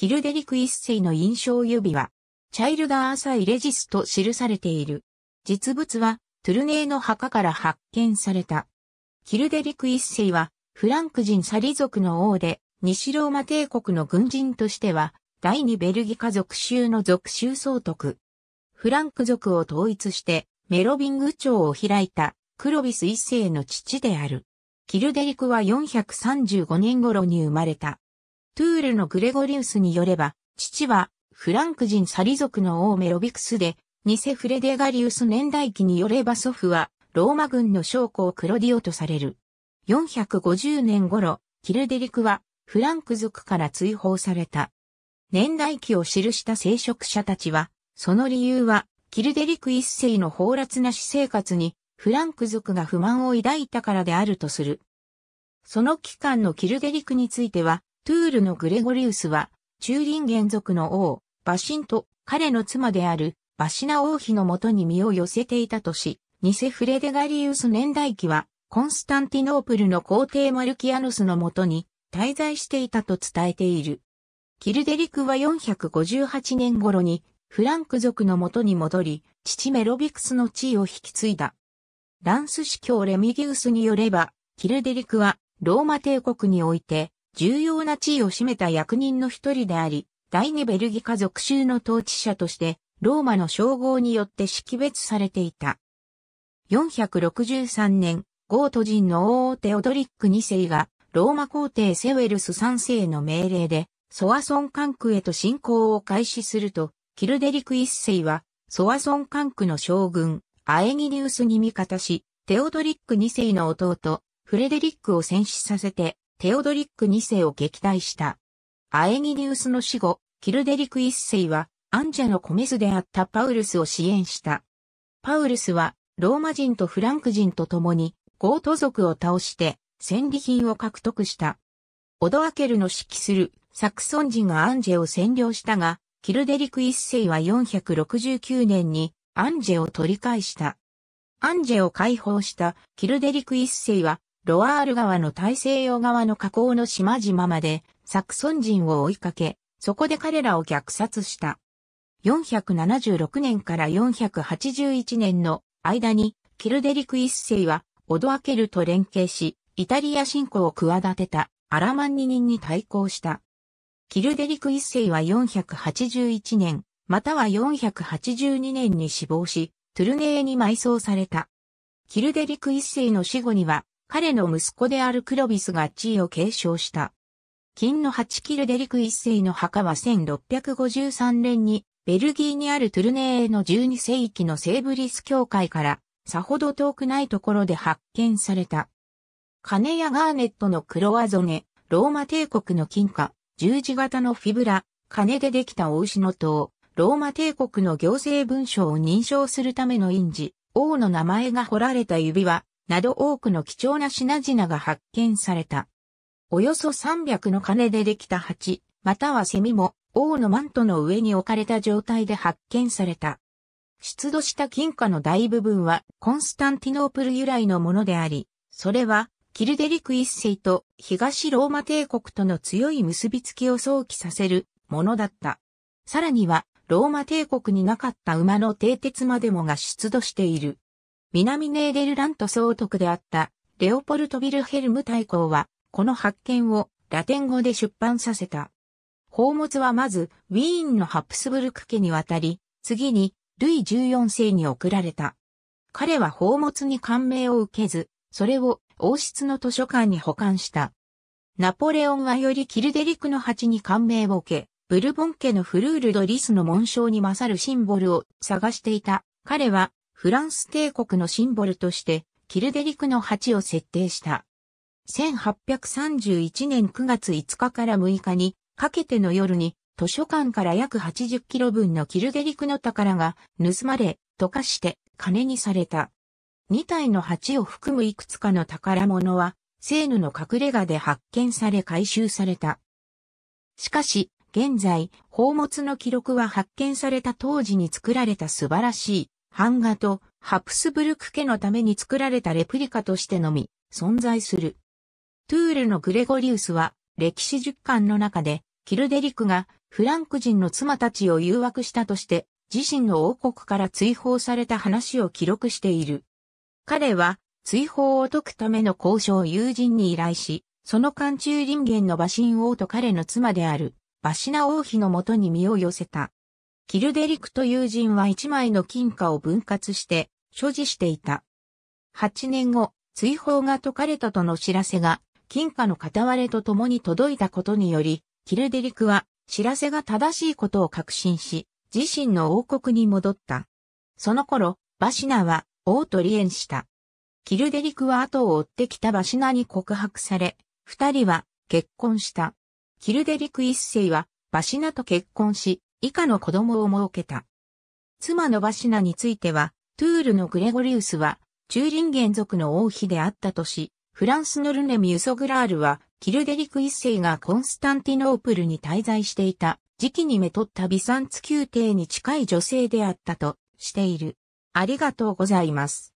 キルデリク一世の印象指輪、チャイルダーサイレジスと記されている。実物は、トゥルネーの墓から発見された。キルデリク一世は、フランク人サリ族の王で、西ローマ帝国の軍人としては、第二ベルギカ族州の族州総督。フランク族を統一して、メロビング朝を開いた、クロビス一世の父である。キルデリクは435年頃に生まれた。トゥールのグレゴリウスによれば、父は、フランク人サリ族の王メロビクスで、ニセフレデガリウス年代記によれば祖父は、ローマ軍の将校クロディオとされる。450年頃、キルデリクは、フランク族から追放された。年代記を記した聖職者たちは、その理由は、キルデリク一世の放辣な私生活に、フランク族が不満を抱いたからであるとする。その期間のキルデリクについては、トゥールのグレゴリウスは、ンゲ元族の王、バシンと彼の妻であるバシナ王妃のもとに身を寄せていたとし、ニセフレデガリウス年代記は、コンスタンティノープルの皇帝マルキアノスのもとに滞在していたと伝えている。キルデリクは458年頃にフランク族のもとに戻り、父メロビクスの地位を引き継いだ。ランス司教レミギウスによれば、キルデリクはローマ帝国において重要な地位を占めた役人の一人であり、第二ベルギ家族州の統治者として、ローマの称号によって識別されていた。463年、ゴート人の王テオドリック2世が、ローマ皇帝セウェルス3世の命令で、ソワソン管区へと侵攻を開始すると、キルデリク1世は、ソワソン管区の将軍、アエギリウスに味方し、テオドリック2世の弟、フレデリックを戦死させて、テオドリック2世を撃退した。アエギデウスの死後、キルデリク1世は、アンジャのコメスであったパウルスを支援した。パウルスは、ローマ人とフランク人と共に、ゴート族を倒して、戦利品を獲得した。オドアケルの指揮するサクソン人がアンジェを占領したが、キルデリク一世は469年にアンジェを取り返した。アンジェを解放したキルデリク一世はロワール川の大西洋側の河口の島々までサクソン人を追いかけ、そこで彼らを虐殺した。476年から481年の間にキルデリク一世はオドアケルと連携し、イタリア侵攻を企てたアラマンニ人に対抗した。キルデリク一世は481年、または482年に死亡し、トゥルネーに埋葬された。キルデリク一世の死後には、彼の息子であるクロビスが地位を継承した。金の8キルデリク一世の墓は1653年にベルギーにあるトゥルネーの12世紀のセーブリス教会からさほど遠くないところで発見された。金やガーネットのクロワゾネ、ローマ帝国の金貨、十字型のフィブラ、金でできたお牛の塔、ローマ帝国の行政文書を認証するための印字、王の名前が彫られた指輪、など多くの貴重な品々が発見された。およそ300の金でできた鉢、またはセミも、王のマントの上に置かれた状態で発見された。出土した金貨の大部分はコンスタンティノープル由来のものであり、それはキルデリク一世と東ローマ帝国との強い結びつきを想起させるものだった。さらにはローマ帝国になかった馬の蹄鉄までもが出土している。南ネーデルラント総督であったレオポルト・ビルヘルム大公は、この発見をラテン語で出版させた。宝物はまず、ウィーンのハプスブルク家に渡り、次に、ルイ14世に送られた。彼は宝物に感銘を受けず、それを王室の図書館に保管した。ナポレオンはよりキルデリクの蜂に感銘を受け、ブルボン家のフルールドリスの紋章に勝るシンボルを探していた。彼はフランス帝国のシンボルとして、キルデリクの鉢を設定した。1831年9月5日から6日に、かけての夜に、図書館から約80キロ分のキルデリクの宝が盗まれ、溶かして金にされた。2体の鉢を含むいくつかの宝物は、セーヌの隠れ家で発見され回収された。しかし、現在、宝物の記録は発見された当時に作られた素晴らしい版画とハプスブルク家のために作られたレプリカとしてのみ存在する。トゥールのグレゴリウスは歴史十巻の中でキルデリクがフランク人の妻たちを誘惑したとして自身の王国から追放された話を記録している。彼は追放を解くための交渉を友人に依頼し、その間中林間の馬神王と彼の妻であるバシナ王妃のもとに身を寄せた。キルデリクと友人は一枚の金貨を分割して所持していた。8年後、追放が解かれたとの知らせが、金貨の片割れと共に届いたことにより、キルデリクは知らせが正しいことを確信し、自身の王国に戻った。その頃、バシナは王と離縁した。キルデリクは後を追ってきたバシナに告白され、二人は結婚した。キルデリク一世はバシナと結婚し、以下の子供を設けた。妻のバシナについては、トゥールのグレゴリウスは、チューリンゲン族の王妃であったとし、フランスのルネ・ミュソグラールは、キルデリク一世がコンスタンティノープルに滞在していた、時期にめとったビサンツ宮廷に近い女性であったとしている。ありがとうございます。